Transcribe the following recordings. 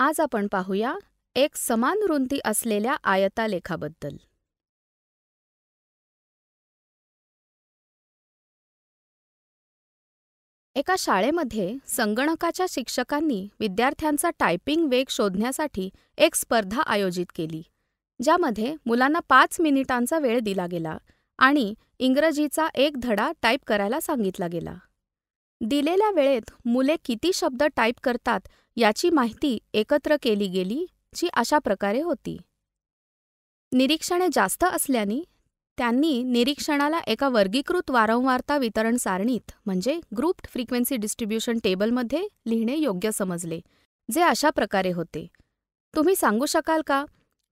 आज आपण पाहूया एक समान रुंदी असलेल्या आयता आयतालेखाबद्दल एका शाळेमध्ये संगणकाच्या शिक्षकांनी विद्यार्थ्यांचा टायपिंग वेग शोधण्यासाठी एक स्पर्धा आयोजित केली ज्यामध्ये मुलांना पाच मिनिटांचा वेळ दिला गेला आणि इंग्रजीचा एक धडा टाईप करायला सांगितला गेला दिलेल्या वेळेत मुले किती शब्द टाईप करतात याची माहिती एकत्र केली गेली जी अशा प्रकारे होती निरीक्षणे जास्त असल्याने त्यांनी निरीक्षणाला एका वर्गीकृत वारंवारता वितरण सारणीत म्हणजे ग्रुप्ड फ्रिक्वेन्सी डिस्ट्रीब्युशन टेबलमध्ये लिहिणे योग्य समजले जे अशा प्रकारे होते तुम्ही सांगू शकाल का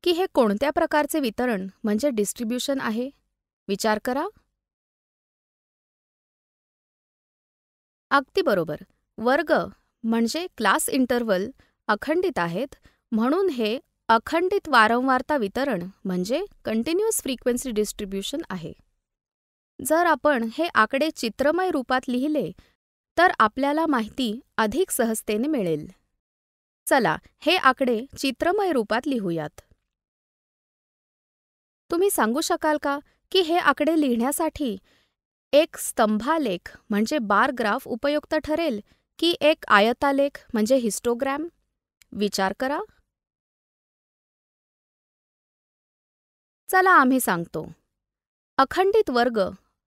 की हे कोणत्या प्रकारचे वितरण म्हणजे डिस्ट्रीब्युशन आहे विचार करा अगदी बरोबर वर्ग म्हणजे क्लास इंटरवल अखंडित आहेत म्हणून हे अखंडित वारंवारता वितरण म्हणजे कंटिन्युअस फ्रिक्वेन्सी डिस्ट्रीब्युशन आहे जर आपण हे आकडे चित्रमय रूपात लिहिले तर आपल्याला माहिती अधिक सहजतेने मिळेल चला हे आकडे चित्रमय रूपात लिहूयात तुम्ही सांगू शकाल का की हे आकडे लिहिण्यासाठी एक स्तंभालेख म्हणजे बार ग्राफ उपयुक्त ठरेल की एक आयतालेख म्हणजे हिस्टोग्रॅम विचार करा चला आम्ही सांगतो अखंडित वर्ग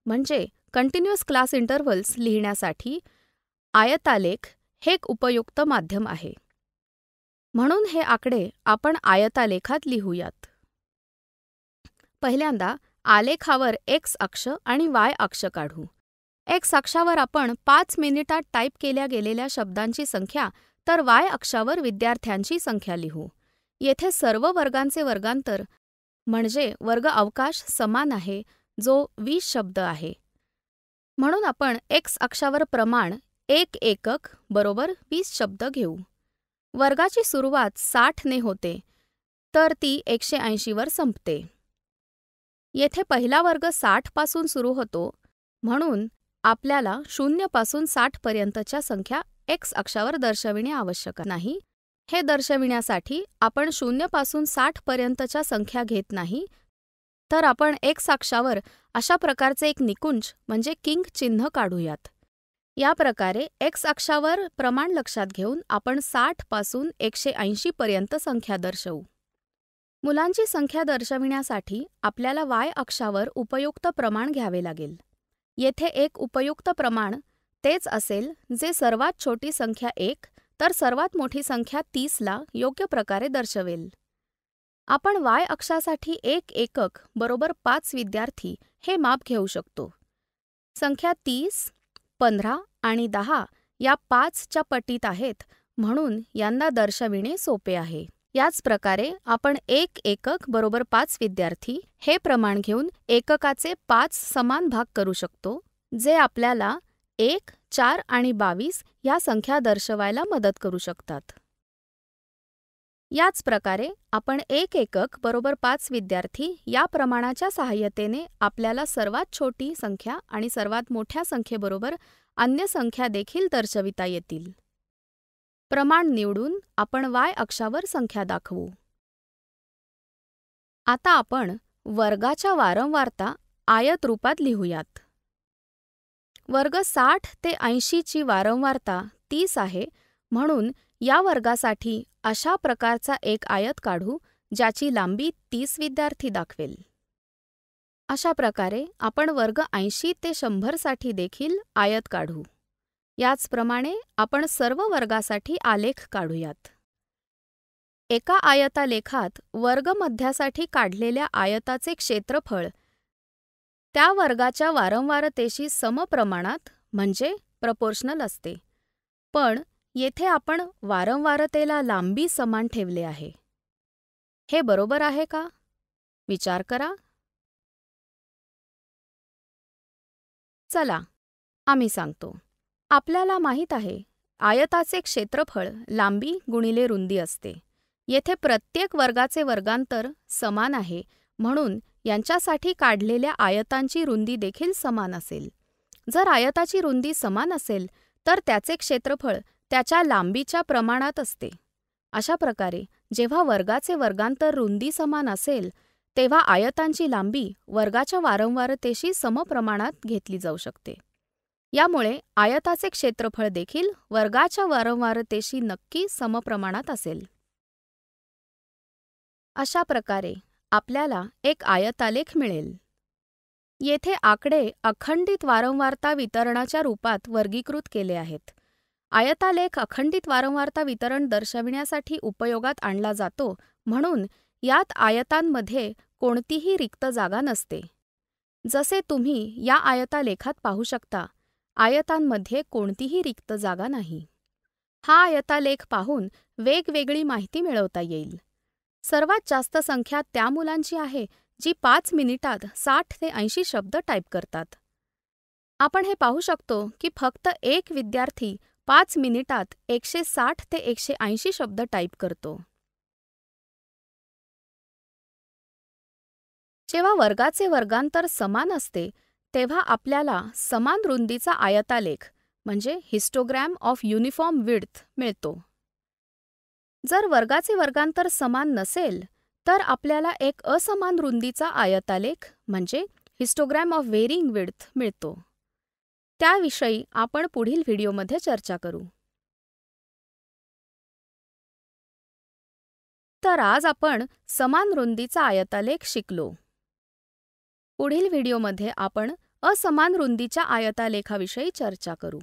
म्हणजे कंटिन्युअस क्लास इंटरव्हल्स लिहिण्यासाठी आयतालेख हे एक उपयुक्त माध्यम आहे म्हणून हे आकडे आपण आयतालेखात लिहूयात पहिल्यांदा आलेखावर एक्स अक्ष आणि वाय अक्ष काढू एक्स अक्षावर आपण पाच मिनिटात टाईप केल्या गेलेल्या शब्दांची संख्या तर वाय अक्षावर विद्यार्थ्यांची संख्या लिहू येथे सर्व वर्गांचे वर्गांतर म्हणजे वर्ग अवकाश समान आहे जो वीस शब्द आहे म्हणून आपण एक्स अक्षावर प्रमाण एक एकक बरोबर वीस शब्द घेऊ वर्गाची सुरुवात साठने होते तर ती एकशे ऐंशीवर संपते येथे पहिला वर्ग साठ पासून सुरू होतो म्हणून आपल्याला शून्य पासून साठ पर्यंतच्या संख्या एक्स अक्षावर दर्शविणे आवश्यक नाही हे दर्शविण्यासाठी आपण शून्य पासून साठ पर्यंतच्या संख्या घेत नाही तर आपण एक्स अक्षावर अशा प्रकारचे एक निकुंज म्हणजे किंग चिन्ह काढूयात या प्रकारे एक्स अक्षावर प्रमाण लक्षात घेऊन आपण साठ पासून एकशे ऐंशी पर्यंत संख्या दर्शवू मुलांची संख्या दर्शविण्यासाठी आपल्याला वाय अक्षावर उपयुक्त प्रमाण घ्यावे लागेल येथे एक उपयुक्त प्रमाण तेच असेल जे सर्वात छोटी संख्या एक तर सर्वात मोठी संख्या तीसला योग्य प्रकारे दर्शवेल आपण वाय अक्षासाठी एक एकक बरोबर पाच विद्यार्थी हे माप घेऊ शकतो संख्या तीस पंधरा आणि दहा या पाचच्या पटीत आहेत म्हणून यांना दर्शविणे सोपे आहे याच प्रकारे आपण एक एकक बरोबर पाच विद्यार्थी हे प्रमाण घेऊन एककाचे पाच समान भाग करू शकतो जे आपल्याला एक चार आणि बावीस या संख्या दर्शवायला मदत करू शकतात याच प्रकारे आपण एक एकक बरोबर पाच विद्यार्थी या प्रमाणाच्या सहाय्यतेने आपल्याला सर्वात छोटी संख्या आणि सर्वात मोठ्या संख्येबरोबर अन्य संख्या देखील दर्शविता येतील प्रमाण निवडून आपण वाय अक्षावर संख्या दाखवू आता आपण वर्गाच्या वारंवारता आयत रूपात लिहूयात वर्ग साठ ते ऐंशीची वारंवारता तीस आहे म्हणून या वर्गासाठी अशा प्रकारचा एक आयत काढू ज्याची लांबी तीस विद्यार्थी दाखवेल अशा प्रकारे आपण वर्ग ऐंशी ते शंभरसाठी देखील आयत काढू याचप्रमाणे आपण सर्व वर्गासाठी आलेख काढूयात एका आयतालेखात वर्गमध्यासाठी काढलेल्या आयताचे क्षेत्रफळ त्या वर्गाच्या वारंवारतेशी समप्रमाणात म्हणजे प्रपोर्शनल असते पण येथे आपण वारंवारतेला लांबी समान ठेवले आहे हे बरोबर आहे का विचार करा चला आम्ही सांगतो आपल्याला माहीत आहे, आयताचे क्षेत्रफळ लांबी गुणिले रुंदी असते. येथे प्रत्येक वर्गाचे वर्गांतर समान आहे म्हणून यांच्यासाठी काढलेल्या आयतांची रुंदी देखील समान असेल. जर आयताची रुंदी समान असेल तर त्याचे क्षेत्रफळ त्याच्या लांबीच्या प्रमाणात असते. अशा प्रकारे जेव्हा वर्गाचे वर्गांतर रुंदी समान असेल तेव्हा आयतांची लांबी वर्गाच्या वारंवारतेशी समप्रमाणात घेतली जाऊ शकते यामुळे आयताचे क्षेत्रफळ देखील वर्गाच्या वारंवारतेशी नक्की समप्रमाणात असेल अशा प्रकारे आपल्याला एक आयतालेख मिळेल येथे आकडे अखंडित वारंवारता वितरणाच्या रूपात वर्गीकृत केले आहेत आयतालेख अखंडित वारंवारता वितरण दर्शविण्यासाठी उपयोगात आणला जातो म्हणून यात आयतांमध्ये कोणतीही रिक्त जागा नसते जसे तुम्ही या आयतालेखात पाहू शकता आयतांमध्ये कोणतीही रिक्त जागा नाही हा आयतालेख पाहून वेगवेगळी माहिती मिळवता येईल सर्वात जास्त संख्या त्या मुलांची आहे जी पाच मिनिटात साठ ते ऐंशी शब्द टाईप करतात आपण हे पाहू शकतो की फक्त एक विद्यार्थी पाच मिनिटात एकशे साठ ते एकशे ऐंशी शब्द टाईप करतो जेव्हा वर्गाचे वर्गांतर समान असते तेव्हा आपल्याला समान रुंदीचा आयतालेख म्हणजे हिस्टोग्रॅम ऑफ युनिफॉर्म विड्थ मिळतो जर वर्गाचे वर्गांतर समान नसेल तर आपल्याला एक असमान रुंदीचा आयतालेख म्हणजे हिस्टोग्रॅम ऑफ वेरिंग विड्थ मिळतो त्याविषयी आपण पुढील व्हिडिओमध्ये चर्चा करू तर आज आपण समान रुंदीचा आयतालेख शिकलो पुढील व्हिडिओमध्ये आपण असमान रुंदीच्या आयतालेखाविषयी चर्चा करू